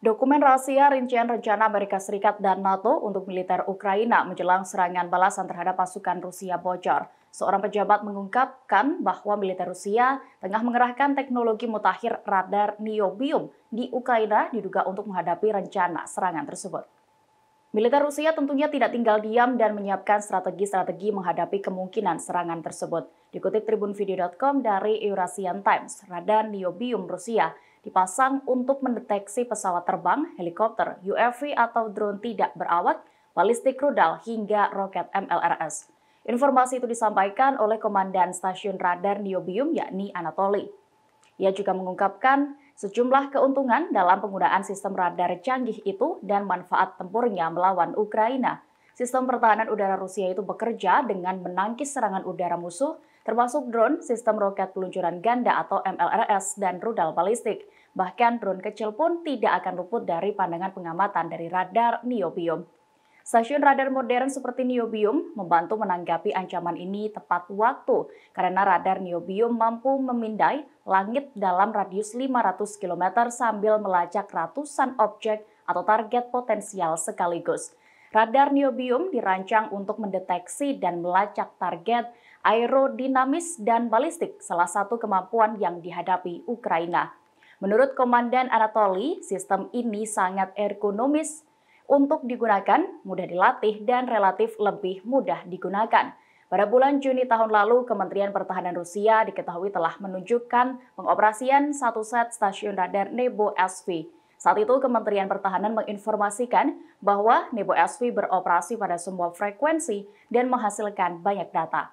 Dokumen rahasia rincian rencana Amerika Serikat dan NATO untuk militer Ukraina menjelang serangan balasan terhadap pasukan Rusia bocor. Seorang pejabat mengungkapkan bahwa militer Rusia tengah mengerahkan teknologi mutakhir radar niobium di Ukraina diduga untuk menghadapi rencana serangan tersebut. Militer Rusia tentunya tidak tinggal diam dan menyiapkan strategi-strategi menghadapi kemungkinan serangan tersebut. Dikutip tribunvideo.com dari Eurasian Times, radar niobium Rusia dipasang untuk mendeteksi pesawat terbang, helikopter, UAV atau drone tidak berawak, balistik rudal hingga roket MLRS. Informasi itu disampaikan oleh Komandan Stasiun Radar Niobium yakni Anatoli. Ia juga mengungkapkan sejumlah keuntungan dalam penggunaan sistem radar canggih itu dan manfaat tempurnya melawan Ukraina. Sistem pertahanan udara Rusia itu bekerja dengan menangkis serangan udara musuh termasuk drone, sistem roket peluncuran ganda atau MLRS, dan rudal balistik. Bahkan drone kecil pun tidak akan luput dari pandangan pengamatan dari radar niobium. Stasiun radar modern seperti niobium membantu menanggapi ancaman ini tepat waktu karena radar niobium mampu memindai langit dalam radius 500 km sambil melacak ratusan objek atau target potensial sekaligus. Radar niobium dirancang untuk mendeteksi dan melacak target aerodinamis, dan balistik, salah satu kemampuan yang dihadapi Ukraina. Menurut Komandan Anatoly, sistem ini sangat ergonomis untuk digunakan, mudah dilatih, dan relatif lebih mudah digunakan. Pada bulan Juni tahun lalu, Kementerian Pertahanan Rusia diketahui telah menunjukkan pengoperasian satu set stasiun radar Nebo SV. Saat itu, Kementerian Pertahanan menginformasikan bahwa Nebo SV beroperasi pada semua frekuensi dan menghasilkan banyak data.